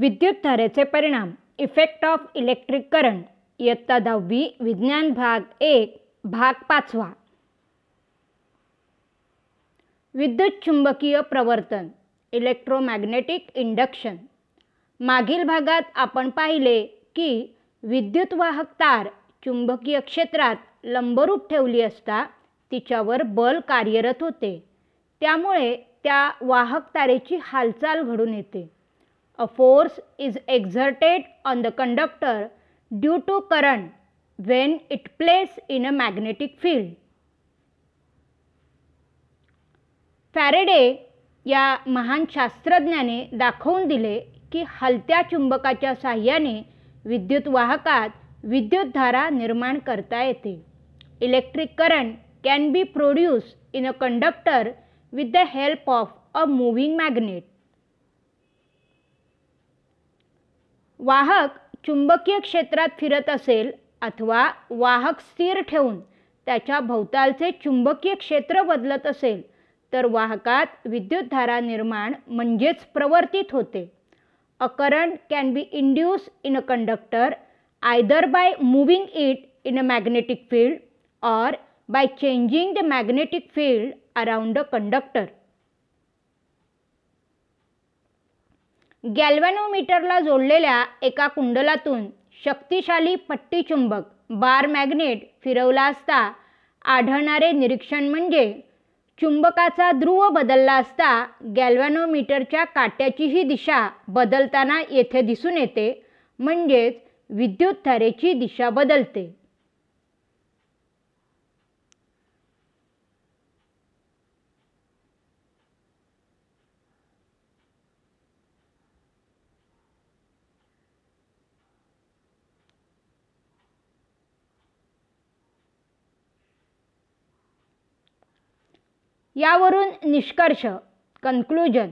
विद्युत धारेचे परिणाम effect of electric current इयत्ता दहावी विज्ञान भाग एक भाग पाचवा विद्युत चुंबकीय प्रवर्तन इलेक्ट्रोमॅग्नेटिक इंडक्शन मागील भागात आपण पाहिले की विद्युत वाहक तार चुंबकीय क्षेत्रात लंबरूप ठेवली असता तिच्यावर बल कार्यरत होते त्यामुळे त्या वाहक तारेची हालचाल घडून येते a force is exerted on the conductor due to current when it plays in a magnetic field. Faraday या महान शास्त्रज्ञाने दाखवून दिले की हलत्या चुंबकाच्या साह्याने विद्युत वाहकात विद्युत धारा निर्माण करता येते electric current can be produce in a conductor with the help of a moving magnet वाहक चुंबकीय क्षेत्रात फिरत असेल अथवा वाहक स्थिर ठेवून त्याच्या भोवतालचे चुंबकीय क्षेत्र बदलत असेल तर वाहकात विद्युतधारा निर्माण म्हणजेच प्रवर्तित होते a current can be induce in a conductor either by moving it in a magnetic field or by changing the magnetic field around a conductor गॅल्वॅनोमीटरला जोडलेल्या एका कुंडलातून शक्तिशाली पट्टीचुंबक बार मॅग्नेट फिरवला असता आढळणारे निरीक्षण म्हणजे चुंबकाचा ध्रुव बदलला असता गॅल्वॅनोमीटरच्या काट्याचीही दिशा बदलताना येथे दिसून येते म्हणजेच विद्युत थरेची दिशा बदलते यावरून निष्कर्ष कन्क्लुजन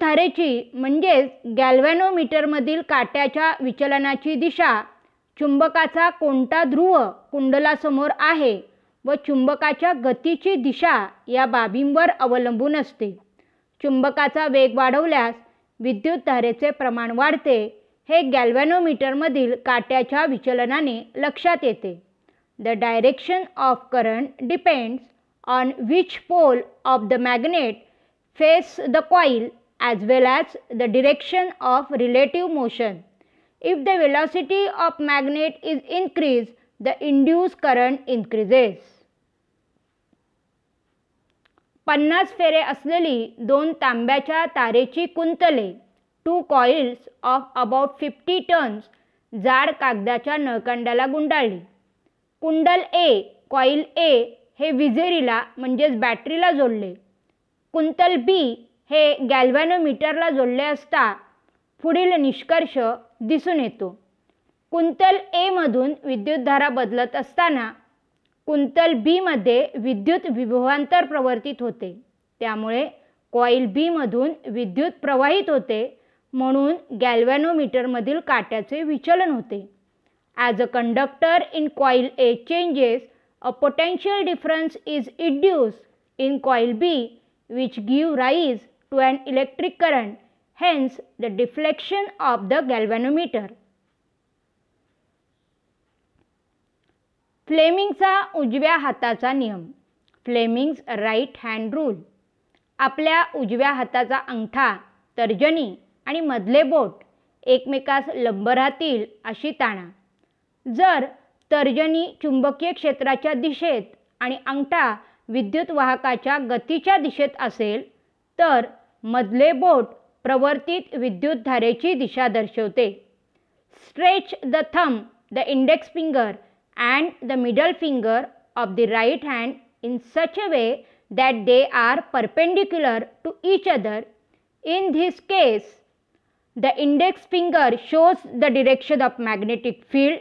धारेची म्हणजेच गॅल्व्हॅनोमीटरमधील काट्याच्या विचलनाची दिशा चुंबकाचा कोणता ध्रुव कुंडलासमोर आहे व चुंबकाच्या गतीची दिशा या बाबींवर अवलंबून असते चुंबकाचा वेग वाढवल्यास विद्युत धारेचे प्रमाण वाढते हे गॅल्व्हॅनोमीटरमधील काट्याच्या विचलनाने लक्षात येते the direction of current depends on which pole of the magnet face the coil as well as the direction of relative motion. If the velocity of magnet is increased, the induced current increases. 50 फेरे असलेली दोन तांब्याच्या तारेची कुंतले two coils of about 50 turns जाड कागदाच्या नळकांडाला गुंडाळली कुंडल ए coil ए हे विजेरीला म्हणजेच बॅटरीला जोडले कुंतल बी हे गॅल्व्हॅनोमीटरला जोडले असता पुढील निष्कर्ष दिसून येतो कुंतल एमधून विद्युतधारा बदलत असताना कुंतल बीमध्ये विद्युत विभवांतर प्रवर्तित होते त्यामुळे कॉईल बीमधून विद्युत प्रवाहित होते म्हणून गॅल्व्हॅनोमीटरमधील काट्याचे विचलन होते as a conductor in coil A changes a potential difference is induced in coil B which give rise to an electric current hence the deflection of the galvanometer. फ्लेमिंगचा उजव्या हाताचा नियम फ्लेमिंग्स राईट हँड रूल आपल्या उजव्या हाताचा अंगठा तर्जनी आणि मधले बोट एकमेकास लंब राहतील अशी ताणा जर तर्जनी चुंबकीय क्षेत्राच्या दिशेत आणि अंगठा विद्युत वाहकाच्या गतीच्या दिशेत असेल तर मधले बोट प्रवर्तित विद्युत धारेची दिशा दर्शवते stretch the thumb the index finger and the middle finger of the right hand in such a way that they are perpendicular to each other in this case the index finger shows the direction of magnetic field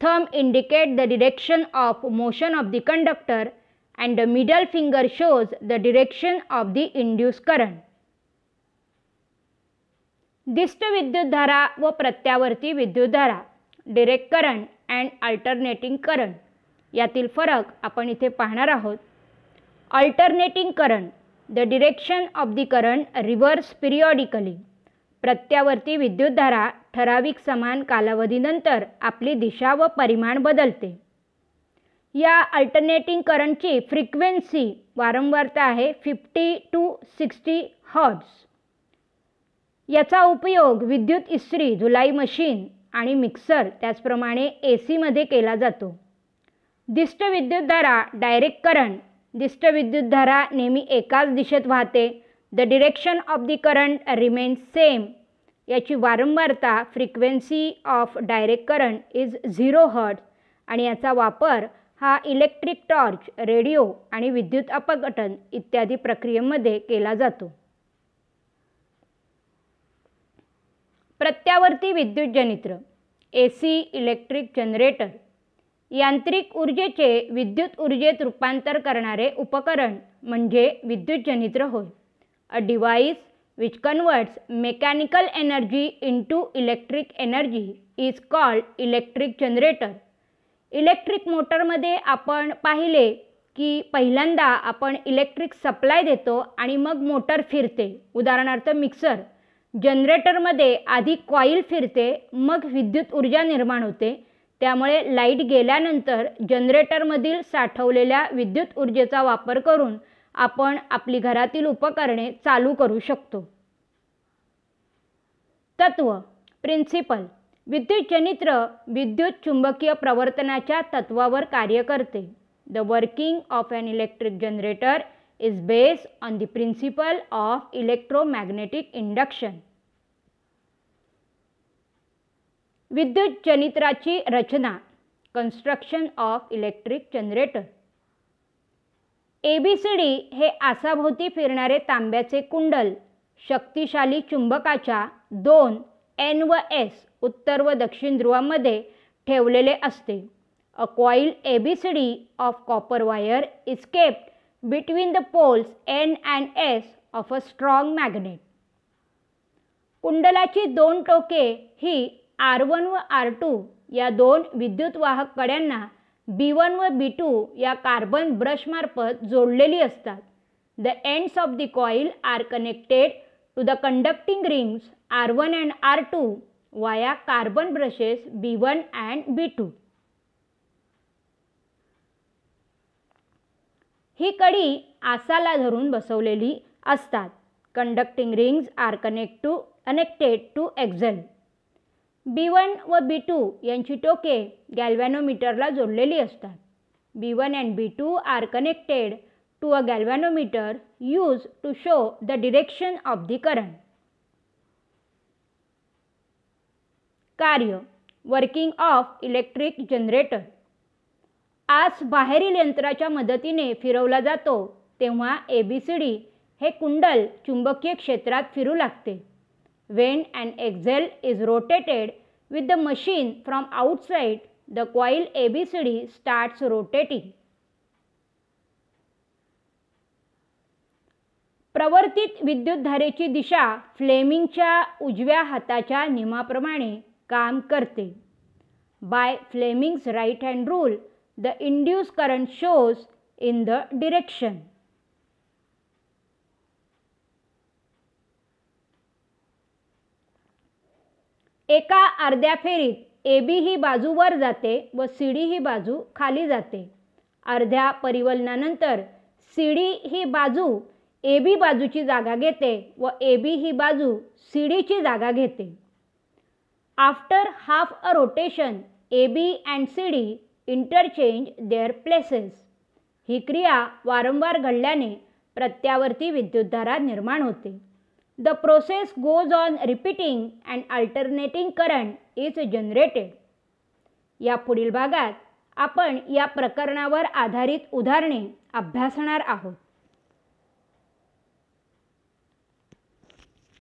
thumb indicate the direction of motion of the conductor and the middle finger shows the direction of the induced current. दिष्ट धारा व प्रत्यावर्ती विद्युत धारा direct current and alternating current यातील फरक आपण इथे पाहणार आहोत alternating current the direction of the current reverse periodically प्रत्यावर्ती विद्युत धारा ठराविक समान कालावधीनंतर आपली दिशा व परिमाण बदलते या अल्टरनेटिंग करंटची फ्रिक्वेन्सी वारंवारता आहे फिफ्टी टू सिक्स्टी हॉर्ड्स याचा उपयोग विद्युत इस्त्री धुलाई मशीन आणि मिक्सर त्याचप्रमाणे ए सीमध्ये केला जातो दिष्ट विद्युतधारा डायरेक्ट करंट दिष्ट विद्युतधारा नेहमी एकाच दिशेत वाहते the direction of the current remains same याची वारंवारता frequency of direct current is zero hertz आणि याचा वापर हा इलेक्ट्रिक टॉर्च रेडिओ आणि विद्युत अपघटन इत्यादी प्रक्रियेमध्ये केला जातो प्रत्यावर्ती विद्युत जनित्र ए सी इलेक्ट्रिक जनरेटर यांत्रिक ऊर्जेचे विद्युत ऊर्जेत रूपांतर करणारे उपकरण म्हणजे विद्युत जनित्र होय a device which converts mechanical energy into electric energy is called electric generator electric मोटरमध्ये आपण पाहिले की पहिल्यांदा आपण इलेक्ट्रिक सप्लाय देतो आणि मग मोटर फिरते उदाहरणार्थ मिक्सर जनरेटरमध्ये आधी कॉईल फिरते मग विद्युत ऊर्जा निर्माण होते त्यामुळे लाईट गेल्यानंतर जनरेटरमधील साठवलेल्या विद्युत ऊर्जेचा वापर करून आपण आपली घरातील उपकरणे चालू करू शकतो तत्व प्रिन्सिपल विद्युत चनित्र विद्युत चुंबकीय प्रवर्तनाच्या तत्वावर कार्य करते the working of an electric generator is based on the principle of electromagnetic induction विद्युत चनित्राची रचना construction of electric generator A B C D हे आसाभोवती फिरणारे तांब्याचे कुंडल शक्तिशाली चुंबकाच्या दोन एन व एस उत्तर व दक्षिण ध्रुवामध्ये ठेवलेले असते a coil A B C D of copper wire is between the poles N and S of a strong magnet कुंडलाची दोन टोके ही आर वन व आर टू या दोन विद्युतवाहक कड्यांना बी वन व बी टू या कार्बन ब्रशमार्फत जोडलेली असतात the ends of the coil are connected to the conducting rings R one and R two via carbon brushes B one and B two ही कडी आसाला धरून बसवलेली असतात conducting rings are connect to connected to axle B one व B two यांची टोके गॅल्वॅनोमीटरला जोडलेली असतात B one and B two are connected to a galvanometer use to show the direction of the current कार्य वर्किंग ऑफ इलेक्ट्रिक जनरेटर आज बाहेरील यंत्राच्या मदतीने फिरवला जातो तेव्हा ए बी सी डी हे कुंडल चुंबकीय क्षेत्रात फिरू लागते When an axle is rotated with the machine from outside, the coil ABCD starts rotating. प्रवर्तित विद्युतधारेची दिशा फ्लेमिंगच्या उजव्या हाताच्या नियमाप्रमाणे काम करते by Fleming's right hand rule the induced current shows in the direction एका अर्ध्या फेरीत ए बी ही बाजू वर जाते व सी डी ही बाजू खाली जाते अर्ध्या परिवलनानंतर सी डी ही बाजू ए बी बाजूची जागा घेते व ए बी ही बाजू सी डीची जागा घेते after half a rotation A B and C D interchange their places ही क्रिया वारंवार घडल्याने प्रत्यावर्ती विद्युतधारा निर्माण होते the process goes on repeating and alternating current is generated या पुढील भागात आपण या प्रकरणावर आधारित उदाहरणे अभ्यासणार आहोत